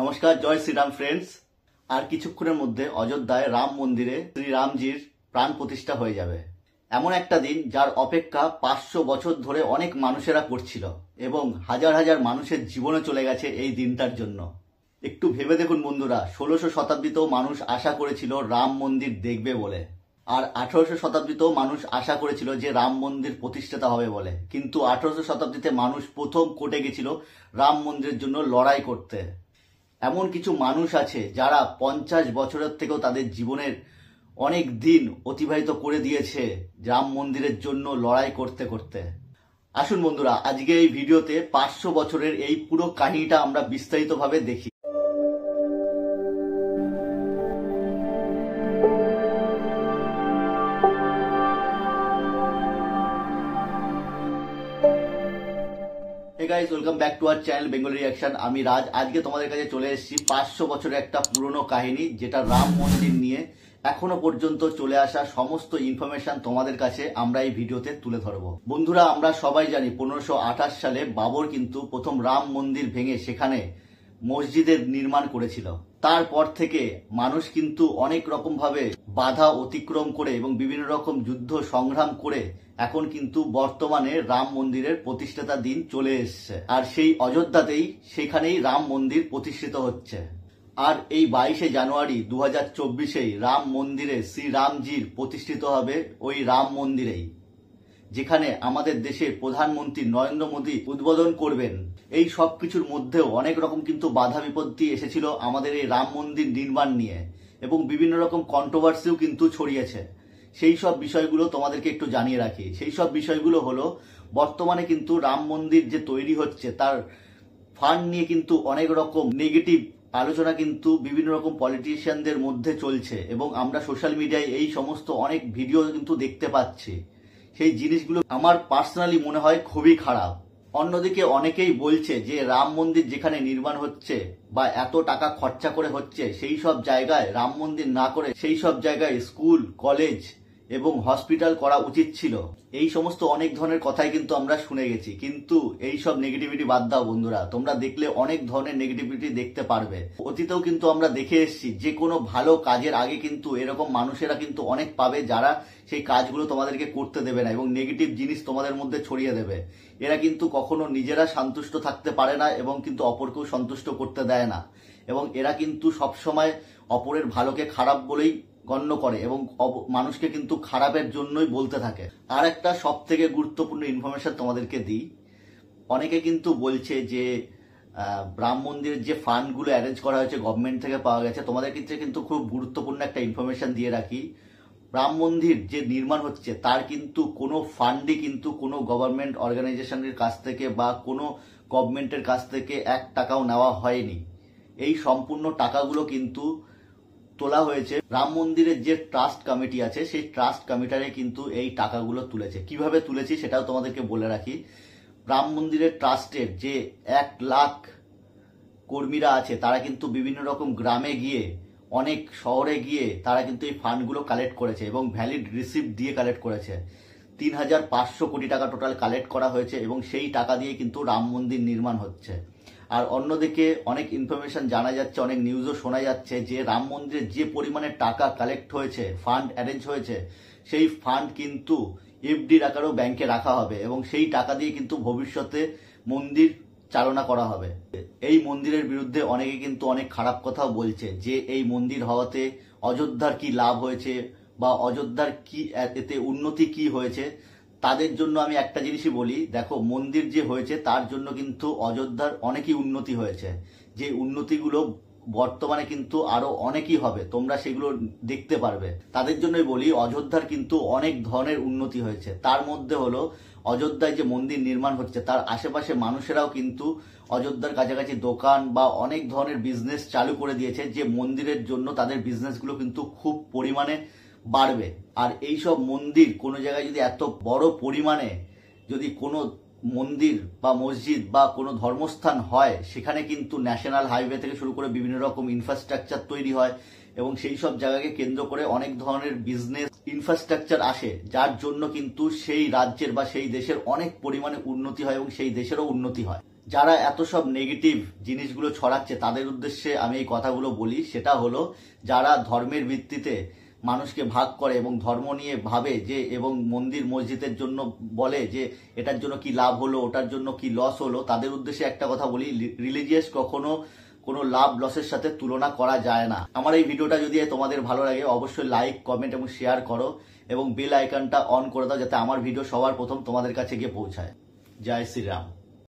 নমস্কার জয় শ্রীরাম ফ্রেন্ডস আর কিছুক্ষণের মধ্যে অযোধ্যায় রাম মন্দিরে শ্রীরামজির প্রাণ প্রতিষ্ঠা হয়ে যাবে এমন একটা দিন যার অপেক্ষা পাঁচশো বছর ধরে অনেক মানুষেরা করছিল এবং হাজার হাজার মানুষের জীবনে চলে গেছে এই দিনটার জন্য একটু ভেবে দেখুন বন্ধুরা ষোলোশো শতাব্দীতেও মানুষ আশা করেছিল রাম মন্দির দেখবে বলে আর আঠারোশো শতাব্দীতেও মানুষ আশা করেছিল যে রাম মন্দির প্রতিষ্ঠাতা হবে বলে কিন্তু আঠারোশো শতাব্দীতে মানুষ প্রথম কোটে গেছিল রাম মন্দিরের জন্য লড়াই করতে এমন কিছু মানুষ আছে যারা পঞ্চাশ বছরের থেকেও তাদের জীবনের অনেক দিন অতিবাহিত করে দিয়েছে রাম মন্দিরের জন্য লড়াই করতে করতে আসুন বন্ধুরা আজকে এই ভিডিওতে পাঁচশো বছরের এই পুরো কাহিনীটা আমরা বিস্তারিতভাবে দেখি guys welcome back to our channel Bengali reaction আমি রাজ আজকে তোমাদের কাছে চলে এসেছি পাঁচশো বছরের একটা পুরনো কাহিনী যেটা রাম মন্দির নিয়ে এখনো পর্যন্ত চলে আসা সমস্ত ইনফরমেশন তোমাদের কাছে আমরা এই ভিডিওতে তুলে ধরবো বন্ধুরা আমরা সবাই জানি পনেরোশো সালে বাবর কিন্তু প্রথম রাম মন্দির ভেঙে সেখানে মসজিদের নির্মাণ করেছিল তারপর থেকে মানুষ কিন্তু অনেক রকমভাবে বাধা অতিক্রম করে এবং বিভিন্ন রকম যুদ্ধ সংগ্রাম করে এখন কিন্তু বর্তমানে রাম মন্দিরের প্রতিষ্ঠাতা দিন চলে এসছে আর সেই অযোধ্যাতেই সেখানেই রাম মন্দির প্রতিষ্ঠিত হচ্ছে আর এই বাইশে জানুয়ারি দু হাজার রাম মন্দিরে শ্রীরামজির প্রতিষ্ঠিত হবে ওই রাম মন্দিরেই যেখানে আমাদের দেশের প্রধানমন্ত্রী নরেন্দ্র মোদী উদ্বোধন করবেন এই সব কিছুর মধ্যেও অনেক রকম কিন্তু বাধা বিপত্তি এসেছিল আমাদের এই রাম মন্দির নির্মাণ নিয়ে এবং বিভিন্ন রকম কন্ট্রোভার্সিও কিন্তু ছড়িয়েছে সেই সব বিষয়গুলো তোমাদেরকে একটু জানিয়ে রাখি সেই সব বিষয়গুলো হলো বর্তমানে কিন্তু রাম মন্দির যে তৈরি হচ্ছে তার ফান্ড নিয়ে কিন্তু অনেক রকম নেগেটিভ আলোচনা কিন্তু বিভিন্ন রকম পলিটিশিয়ানদের মধ্যে চলছে এবং আমরা সোশ্যাল মিডিয়ায় এই সমস্ত অনেক ভিডিও কিন্তু দেখতে পাচ্ছি সেই জিনিসগুলো আমার পার্সোনালি মনে হয় খুবই খারাপ অন্যদিকে অনেকেই বলছে যে রাম মন্দির যেখানে নির্মাণ হচ্ছে বা এত টাকা খরচা করে হচ্ছে সেই সব জায়গায় রাম মন্দির না করে সেই সব জায়গায় স্কুল কলেজ এবং হসপিটাল করা উচিত ছিল এই সমস্ত অনেক ধরনের কথাই কিন্তু আমরা শুনে গেছি কিন্তু এই সব নেগেটিভিটি বাদ দাও বন্ধুরা তোমরা দেখলে অনেক ধরনের নেগেটিভিটি দেখতে পারবে অতীতেও কিন্তু আমরা দেখে এসেছি যে কোনো ভালো কাজের আগে কিন্তু এরকম মানুষেরা কিন্তু অনেক পাবে যারা সেই কাজগুলো তোমাদেরকে করতে দেবে না এবং নেগেটিভ জিনিস তোমাদের মধ্যে ছড়িয়ে দেবে এরা কিন্তু কখনো নিজেরা সন্তুষ্ট থাকতে পারে না এবং কিন্তু অপরকেও সন্তুষ্ট করতে দেয় না এবং এরা কিন্তু সবসময় অপরের ভালোকে খারাপ বলেই গণ্য করে এবং মানুষকে কিন্তু খারাপের জন্যই বলতে থাকে আর একটা সব থেকে গুরুত্বপূর্ণ ইনফরমেশন তোমাদেরকে দিই অনেকে কিন্তু বলছে যে রাম মন্দিরের যে ফান্ডগুলো অ্যারেঞ্জ করা হয়েছে গভর্নমেন্ট থেকে পাওয়া গেছে তোমাদের ক্ষেত্রে কিন্তু খুব গুরুত্বপূর্ণ একটা ইনফরমেশন দিয়ে রাখি রাম মন্দির যে নির্মাণ হচ্ছে তার কিন্তু কোনো ফান্ডই কিন্তু কোনো গভর্নমেন্ট অর্গানাইজেশনের কাছ থেকে বা কোনো গভর্নমেন্টের কাছ থেকে এক টাকাও নেওয়া হয়নি এই সম্পূর্ণ টাকাগুলো কিন্তু তোলা হয়েছে রাম মন্দিরের যে ট্রাস্ট কমিটি আছে সেই ট্রাস্ট কমিটারে কিন্তু এই টাকাগুলো তুলেছে কিভাবে তুলেছি সেটাও তোমাদেরকে বলে রাখি রাম মন্দিরের ট্রাস্টের যে এক লাখ কর্মীরা আছে তারা কিন্তু বিভিন্ন রকম গ্রামে গিয়ে অনেক শহরে গিয়ে তারা কিন্তু এই ফান্ডগুলো কালেক্ট করেছে এবং ভ্যালিড রিসিপ্ট দিয়ে কালেক্ট করেছে তিন হাজার পাঁচশো কোটি টাকা টোটাল কালেক্ট করা হয়েছে এবং সেই টাকা দিয়ে কিন্তু রাম মন্দির নির্মাণ হচ্ছে আর অন্যদিকে অনেক ইনফরমেশন জানা যাচ্ছে অনেক নিউজও শোনা যাচ্ছে যে রাম মন্দিরে যে পরিমাণে টাকা কালেক্ট হয়েছে ফান্ড অ্যারেঞ্জ হয়েছে সেই ফান্ড কিন্তু এফডির আকারেও ব্যাংকে রাখা হবে এবং সেই টাকা দিয়ে কিন্তু ভবিষ্যতে মন্দির চালনা করা হবে এই মন্দিরের বিরুদ্ধে অনেকে কিন্তু অনেক খারাপ কথাও বলছে যে এই মন্দির হওয়াতে অযোধ্যার কি লাভ হয়েছে বা অযোধ্যার কি এতে উন্নতি কি হয়েছে তাদের জন্য আমি একটা জিনিসই বলি দেখো মন্দির যে হয়েছে তার জন্য কিন্তু অযোধ্যার অনেকই উন্নতি হয়েছে যে উন্নতিগুলো বর্তমানে কিন্তু আরো অনেকই হবে তোমরা সেগুলো দেখতে পারবে তাদের জন্যই বলি অযোধ্যার কিন্তু অনেক ধরনের উন্নতি হয়েছে তার মধ্যে হলো অযোধ্যায় যে মন্দির নির্মাণ হচ্ছে তার আশেপাশে মানুষেরাও কিন্তু অযোধ্যার কাছাকাছি দোকান বা অনেক ধরনের বিজনেস চালু করে দিয়েছে যে মন্দিরের জন্য তাদের বিজনেসগুলো কিন্তু খুব পরিমাণে বাড়বে আর এই সব মন্দির কোনো জায়গায় যদি এত বড় পরিমাণে যদি কোনো মন্দির বা মসজিদ বা কোনো ধর্মস্থান হয় সেখানে কিন্তু ন্যাশনাল হাইওয়ে থেকে শুরু করে বিভিন্ন রকম ইনফ্রাস্ট্রাকচার তৈরি হয় এবং সেই সব জায়গাকে কেন্দ্র করে অনেক ধরনের বিজনেস ইনফ্রাস্ট্রাকচার আসে যার জন্য কিন্তু সেই রাজ্যের বা সেই দেশের অনেক পরিমাণে উন্নতি হয় এবং সেই দেশেরও উন্নতি হয় যারা এত সব নেগেটিভ জিনিসগুলো ছড়াচ্ছে তাদের উদ্দেশ্যে আমি এই কথাগুলো বলি সেটা হলো যারা ধর্মের ভিত্তিতে মানুষকে ভাগ করে এবং ধর্ম নিয়ে ভাবে যে এবং মন্দির মসজিদের জন্য বলে যে এটার জন্য কি লাভ হলো ওটার জন্য কি লস হলো তাদের উদ্দেশ্যে একটা কথা বলি রিলিজিয়াস কখনো কোনো লাভ লসের সাথে তুলনা করা যায় না আমার এই ভিডিওটা যদি তোমাদের ভালো লাগে অবশ্যই লাইক কমেন্ট এবং শেয়ার করো এবং বেল আইকনটা অন করে দাও যাতে আমার ভিডিও সবার প্রথম তোমাদের কাছে গিয়ে পৌঁছায় জয় শ্রীরাম